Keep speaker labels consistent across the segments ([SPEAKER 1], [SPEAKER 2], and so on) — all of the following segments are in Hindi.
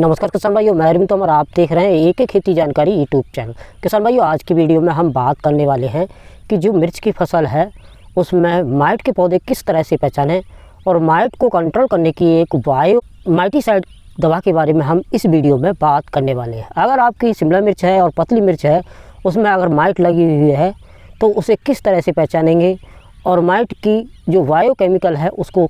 [SPEAKER 1] नमस्कार किसान भाइयों मैं अरविंद तोमर आप देख रहे हैं एक एक खेती जानकारी यूट्यूब चैनल किसान भाइयों आज की वीडियो में हम बात करने वाले हैं कि जो मिर्च की फसल है उसमें माइट के पौधे किस तरह से पहचानें और माइट को कंट्रोल करने की एक बायो माइटीसाइड दवा के बारे में हम इस वीडियो में बात करने वाले हैं अगर आपकी शिमला मिर्च है और पतली मिर्च है उसमें अगर माइट लगी हुई है तो उसे किस तरह से पहचानेंगे और माइट की जो बायोकेमिकल है उसको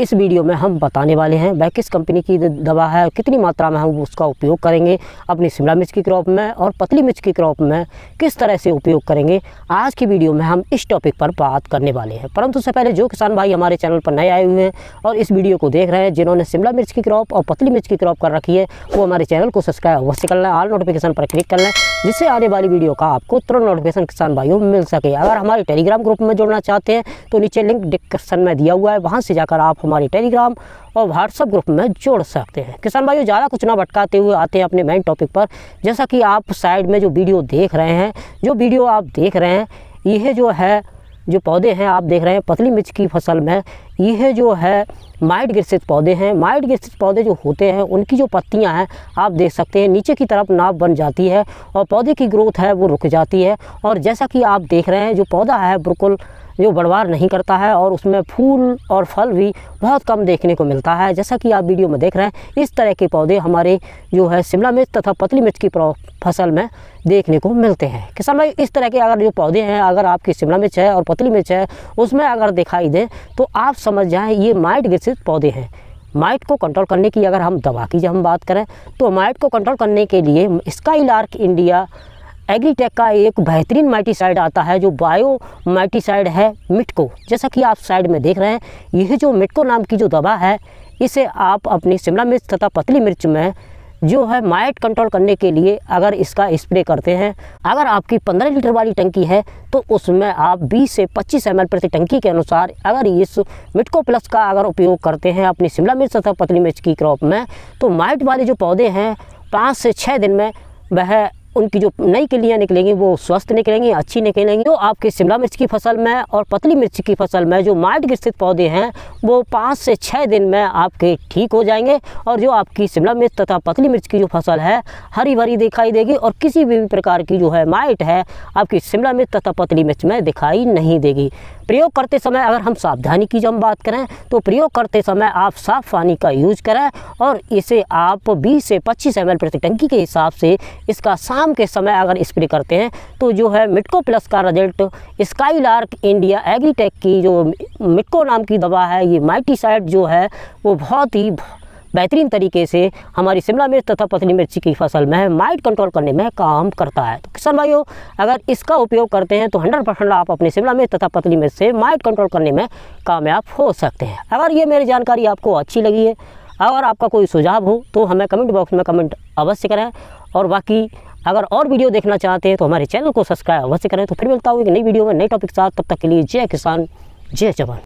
[SPEAKER 1] इस वीडियो में हम बताने वाले हैं वह किस कंपनी की दवा है कितनी मात्रा में हम उसका उपयोग करेंगे अपनी शिमला मिर्च की क्रॉप में और पतली मिर्च की क्रॉप में किस तरह से उपयोग करेंगे आज की वीडियो में हम इस टॉपिक पर बात करने वाले हैं परंतु उससे पहले जो किसान भाई हमारे चैनल पर नए आए हुए हैं और इस वीडियो को देख रहे हैं जिन्होंने शिमला मिर्च की क्रॉप और पतली मिर्च की क्रॉप कर रखी है वो हमारे चैनल को सब्सक्राइब अवश्य कर लें ऑल नोटिफिकेशन पर क्लिक कर लें जिससे आने वाली वीडियो का आपको तुरंत नोटिफिकेशन किसान भाइयों मिल सके अगर हमारे टेलीग्राम ग्रुप में जुड़ना चाहते हैं तो नीचे लिंक डिस्क्रिप्शन में दिया हुआ है वहाँ से जाकर आप हमारे टेलीग्राम और व्हाट्सअप ग्रुप में जोड़ सकते हैं किसान भाइयों ज़्यादा कुछ ना भटकाते हुए आते हैं अपने मेन टॉपिक पर जैसा कि आप साइड में जो वीडियो देख रहे हैं जो वीडियो आप देख रहे हैं यह जो है जो पौधे हैं आप देख रहे हैं पतली मिर्च की फसल में यह जो है माइट ग्रसित पौधे हैं माइट ग्रसित पौधे जो होते हैं उनकी जो पत्तियां हैं आप देख सकते हैं नीचे की तरफ नाप बन जाती है और पौधे की ग्रोथ है वो रुक जाती है और जैसा कि आप देख रहे हैं जो पौधा है बिल्कुल जो बर्बाद नहीं करता है और उसमें फूल और फल भी बहुत कम देखने को मिलता है जैसा कि आप वीडियो में देख रहे हैं इस तरह के पौधे हमारे जो है शिमला मिर्च तथा पतली मिर्च की फसल में देखने को मिलते हैं किसान भाई इस तरह के अगर जो पौधे हैं अगर आपकी शिमला मिर्च है और पतली मिर्च है उसमें अगर दिखाई दें तो आप समझ जाएँ ये माइट ग्रसित पौधे हैं माइट को कंट्रोल करने की अगर हम दवा की जब हम बात करें तो माइट को कंट्रोल करने के लिए स्काई लार्क इंडिया एग्रीटेक का एक बेहतरीन माइटीसाइड आता है जो बायो माइटीसाइड है मिटको जैसा कि आप साइड में देख रहे हैं यह जो मिटको नाम की जो दवा है इसे आप अपनी शिमला मिर्च तथा पतली मिर्च में जो है माइट कंट्रोल करने के लिए अगर इसका स्प्रे करते हैं अगर आपकी 15 लीटर वाली टंकी है तो उसमें आप 20 से 25 एम प्रति टंकी के अनुसार अगर इस मिटको प्लस का अगर उपयोग करते हैं अपनी शिमला मिर्च तथा पतली मिर्च की क्रॉप में तो माइट वाले जो पौधे हैं पाँच से छः दिन में वह उनकी जो नई किलियाँ निकलेंगी वो स्वस्थ निकलेंगी अच्छी निकलेंगी तो आपके शिमला मिर्च की फसल में और पतली मिर्च की फसल में जो माइट ग्रसित पौधे हैं वो पाँच से छः दिन में आपके ठीक हो जाएंगे और जो आपकी शिमला मिर्च तथा पतली मिर्च की जो फसल है हरी भरी दिखाई देगी और किसी भी प्रकार की जो है माइट है आपकी शिमला मिर्च तथा पतली मिर्च में दिखाई नहीं देगी प्रयोग करते समय अगर हम सावधानी की जब बात करें तो प्रयोग करते समय आप साफ पानी का यूज करें और इसे आप 20 से 25 एम प्रति टंकी के हिसाब से इसका शाम के समय अगर स्प्रे करते हैं तो जो है मिटको प्लस का result skylark India Agritech की जो मिटको नाम की दवा है ये माइटीसाइड जो है वो बहुत ही बेहतरीन तरीके से हमारी शिमला मिर्च तथा पतली मिर्ची की फसल में माइट कंट्रोल करने में काम करता है तो किसान भाइयों अगर इसका उपयोग करते हैं तो हंड्रेड परसेंट आप अपने शिमला मिर्च तथा पतली मिर्च से माइट कंट्रोल करने में कामयाब हो सकते हैं अगर ये मेरी जानकारी आपको अच्छी लगी है अगर आपका कोई सुझाव हो तो हमें कमेंट बॉक्स में कमेंट अवश्य करें और बाकी अगर और वीडियो देखना चाहते हैं तो हमारे चैनल को सब्सक्राइब अवश्य करें तो फिर मिलता हूँ एक नई वीडियो में नई टॉपिक के साथ तब तक के लिए जय किसान जय जवान